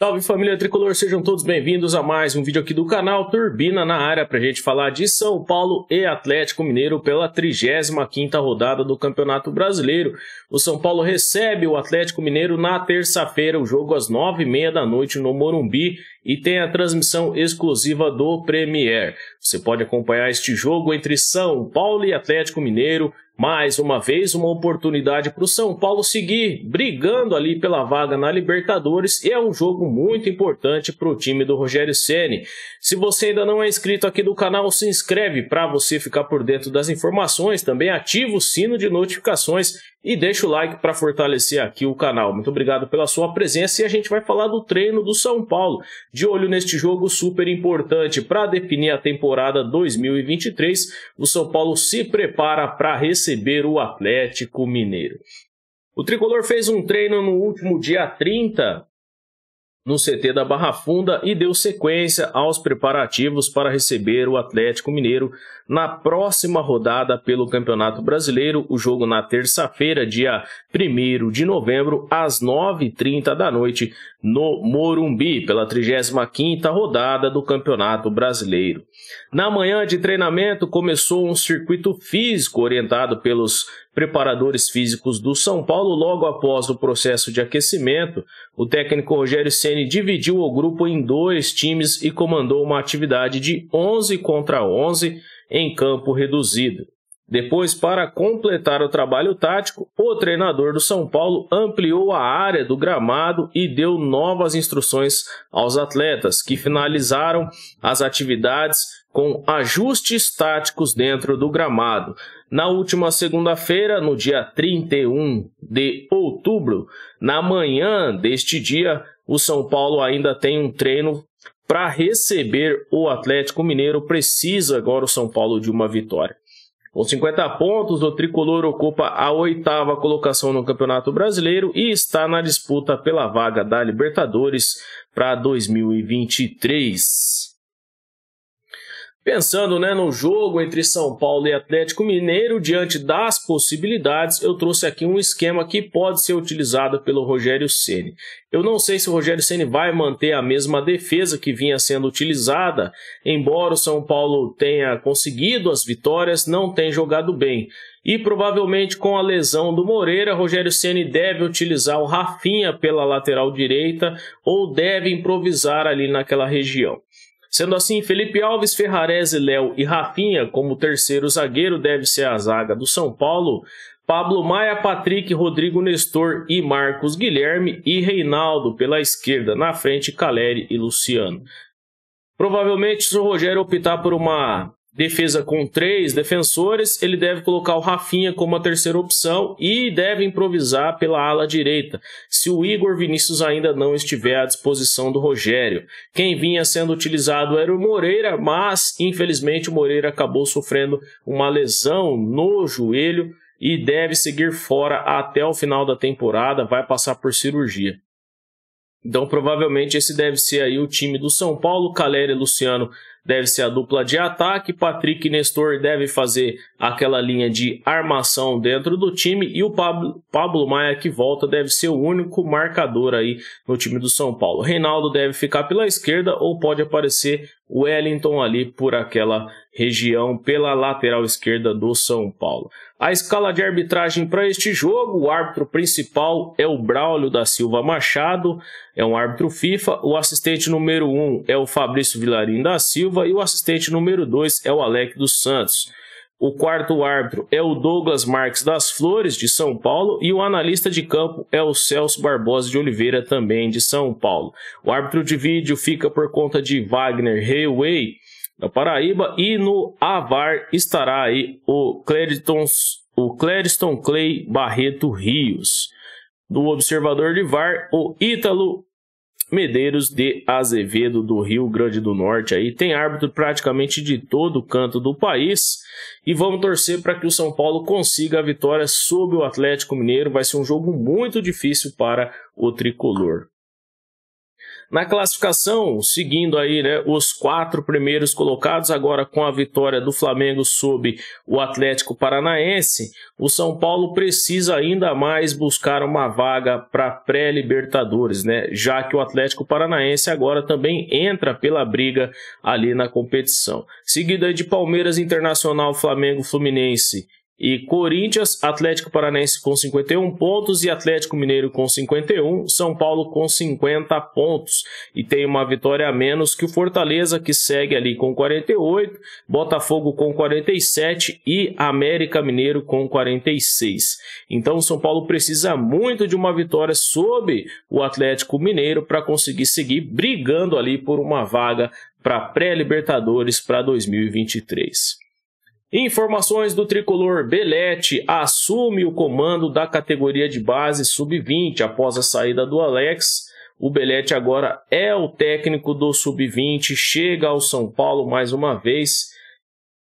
Salve família tricolor, sejam todos bem-vindos a mais um vídeo aqui do canal Turbina na área para a gente falar de São Paulo e Atlético Mineiro pela 35ª rodada do Campeonato Brasileiro. O São Paulo recebe o Atlético Mineiro na terça-feira, o jogo às 9h30 da noite no Morumbi e tem a transmissão exclusiva do Premier. Você pode acompanhar este jogo entre São Paulo e Atlético Mineiro mais uma vez uma oportunidade para o São Paulo seguir brigando ali pela vaga na Libertadores e é um jogo muito importante para o time do Rogério Ceni. Se você ainda não é inscrito aqui do canal, se inscreve para você ficar por dentro das informações, também ativa o sino de notificações e deixa o like para fortalecer aqui o canal. Muito obrigado pela sua presença e a gente vai falar do treino do São Paulo. De olho neste jogo super importante para definir a temporada 2023, o São Paulo se prepara para receber o Atlético Mineiro. O tricolor fez um treino no último dia 30 no CT da Barra Funda e deu sequência aos preparativos para receber o Atlético Mineiro na próxima rodada pelo Campeonato Brasileiro. O jogo na terça-feira, dia 1 de novembro, às 9h30 da noite, no Morumbi pela 35ª rodada do Campeonato Brasileiro. Na manhã de treinamento começou um circuito físico orientado pelos preparadores físicos do São Paulo logo após o processo de aquecimento. O técnico Rogério Ceni dividiu o grupo em dois times e comandou uma atividade de 11 contra 11 em campo reduzido. Depois, para completar o trabalho tático, o treinador do São Paulo ampliou a área do gramado e deu novas instruções aos atletas, que finalizaram as atividades com ajustes táticos dentro do gramado. Na última segunda-feira, no dia 31 de outubro, na manhã deste dia, o São Paulo ainda tem um treino para receber o Atlético Mineiro. Precisa agora o São Paulo de uma vitória. Com 50 pontos, o tricolor ocupa a oitava colocação no Campeonato Brasileiro e está na disputa pela vaga da Libertadores para 2023. Pensando né, no jogo entre São Paulo e Atlético Mineiro, diante das possibilidades, eu trouxe aqui um esquema que pode ser utilizado pelo Rogério Ceni. Eu não sei se o Rogério Ceni vai manter a mesma defesa que vinha sendo utilizada, embora o São Paulo tenha conseguido as vitórias, não tem jogado bem. E provavelmente com a lesão do Moreira, Rogério Ceni deve utilizar o Rafinha pela lateral direita ou deve improvisar ali naquela região. Sendo assim, Felipe Alves, Ferrarese, Léo e Rafinha, como terceiro zagueiro, deve ser a zaga do São Paulo. Pablo Maia, Patrick, Rodrigo Nestor e Marcos Guilherme e Reinaldo pela esquerda, na frente Caleri e Luciano. Provavelmente, se o Rogério optar por uma defesa com três defensores, ele deve colocar o Rafinha como a terceira opção e deve improvisar pela ala direita, se o Igor Vinícius ainda não estiver à disposição do Rogério. Quem vinha sendo utilizado era o Moreira, mas infelizmente o Moreira acabou sofrendo uma lesão no joelho e deve seguir fora até o final da temporada, vai passar por cirurgia. Então, provavelmente esse deve ser aí o time do São Paulo, Caleri e Luciano deve ser a dupla de ataque, Patrick e Nestor deve fazer aquela linha de armação dentro do time e o Pablo, Pablo Maia que volta deve ser o único marcador aí no time do São Paulo. Reinaldo deve ficar pela esquerda ou pode aparecer Wellington ali por aquela região, pela lateral esquerda do São Paulo. A escala de arbitragem para este jogo, o árbitro principal é o Braulio da Silva Machado, é um árbitro FIFA, o assistente número 1 um é o Fabrício Vilarim da Silva e o assistente número 2 é o Alec dos Santos. O quarto árbitro é o Douglas Marques das Flores, de São Paulo, e o analista de campo é o Celso Barbosa de Oliveira, também de São Paulo. O árbitro de vídeo fica por conta de Wagner Heiway, da Paraíba, e no AVAR estará aí o o Clériston Clay Barreto Rios. Do observador de VAR, o Ítalo Medeiros de Azevedo, do Rio Grande do Norte. Aí tem árbitro praticamente de todo canto do país. E vamos torcer para que o São Paulo consiga a vitória sobre o Atlético Mineiro. Vai ser um jogo muito difícil para o tricolor. Na classificação, seguindo aí né, os quatro primeiros colocados, agora com a vitória do Flamengo sobre o Atlético Paranaense, o São Paulo precisa ainda mais buscar uma vaga para pré-Libertadores, né? Já que o Atlético Paranaense agora também entra pela briga ali na competição. Seguida de Palmeiras Internacional, Flamengo Fluminense e Corinthians, Atlético Paranaense com 51 pontos e Atlético Mineiro com 51, São Paulo com 50 pontos e tem uma vitória a menos que o Fortaleza que segue ali com 48, Botafogo com 47 e América Mineiro com 46. Então o São Paulo precisa muito de uma vitória sobre o Atlético Mineiro para conseguir seguir brigando ali por uma vaga para pré-Libertadores para 2023. Informações do tricolor: Belete assume o comando da categoria de base sub-20 após a saída do Alex. O Belete agora é o técnico do sub-20, chega ao São Paulo mais uma vez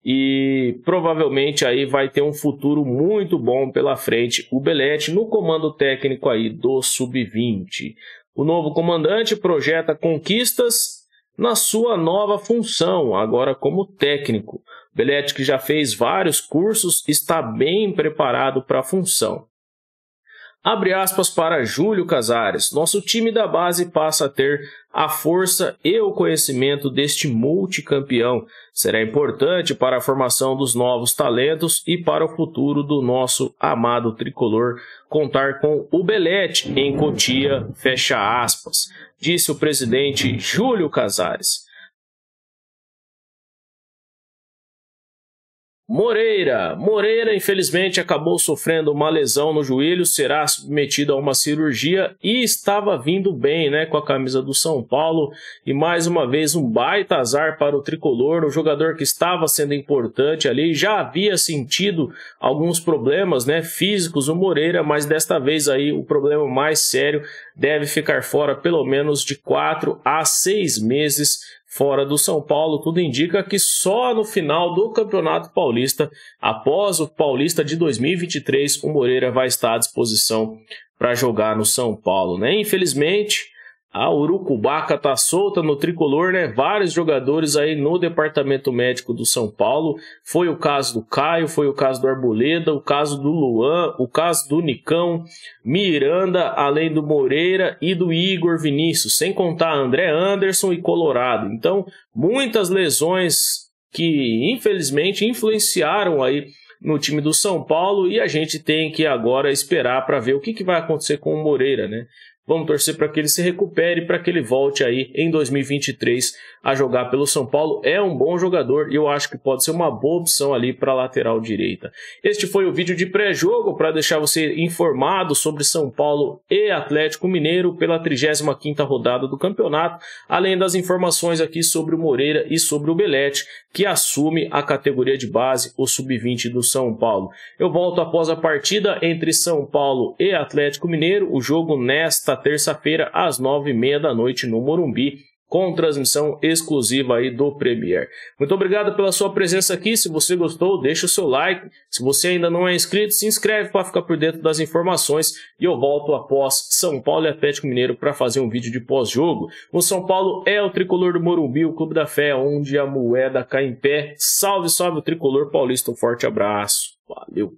e provavelmente aí vai ter um futuro muito bom pela frente. O Belete no comando técnico aí do sub-20. O novo comandante projeta conquistas na sua nova função, agora como técnico. Belete, que já fez vários cursos, está bem preparado para a função. Abre aspas para Júlio Casares. Nosso time da base passa a ter a força e o conhecimento deste multicampeão. Será importante para a formação dos novos talentos e para o futuro do nosso amado tricolor contar com o Belete em Cotia. Fecha aspas, disse o presidente Júlio Casares. Moreira. Moreira, infelizmente, acabou sofrendo uma lesão no joelho, será submetido a uma cirurgia e estava vindo bem né, com a camisa do São Paulo. E mais uma vez, um baita azar para o tricolor. O jogador que estava sendo importante ali já havia sentido alguns problemas né, físicos, o Moreira, mas desta vez aí o problema mais sério deve ficar fora pelo menos de quatro a seis meses fora do São Paulo, tudo indica que só no final do Campeonato Paulista, após o Paulista de 2023, o Moreira vai estar à disposição para jogar no São Paulo. Né? Infelizmente, a Urucubaca tá solta no tricolor, né? Vários jogadores aí no departamento médico do São Paulo. Foi o caso do Caio, foi o caso do Arboleda, o caso do Luan, o caso do Nicão, Miranda, além do Moreira e do Igor Vinícius, sem contar André Anderson e Colorado. Então, muitas lesões que infelizmente influenciaram aí no time do São Paulo e a gente tem que agora esperar para ver o que, que vai acontecer com o Moreira, né? Vamos torcer para que ele se recupere, para que ele volte aí em 2023 a jogar pelo São Paulo. É um bom jogador e eu acho que pode ser uma boa opção ali para lateral direita. Este foi o vídeo de pré-jogo para deixar você informado sobre São Paulo e Atlético Mineiro pela 35ª rodada do campeonato, além das informações aqui sobre o Moreira e sobre o Belete, que assume a categoria de base, o sub-20 do São Paulo. Eu volto após a partida entre São Paulo e Atlético Mineiro, o jogo nesta terça-feira, às nove e meia da noite, no Morumbi, com transmissão exclusiva aí do Premier. Muito obrigado pela sua presença aqui. Se você gostou, deixa o seu like. Se você ainda não é inscrito, se inscreve para ficar por dentro das informações. E eu volto após São Paulo e Atlético Mineiro para fazer um vídeo de pós-jogo. O São Paulo é o tricolor do Morumbi, o clube da fé, é onde a moeda cai em pé. Salve, salve o tricolor paulista. Um forte abraço. Valeu.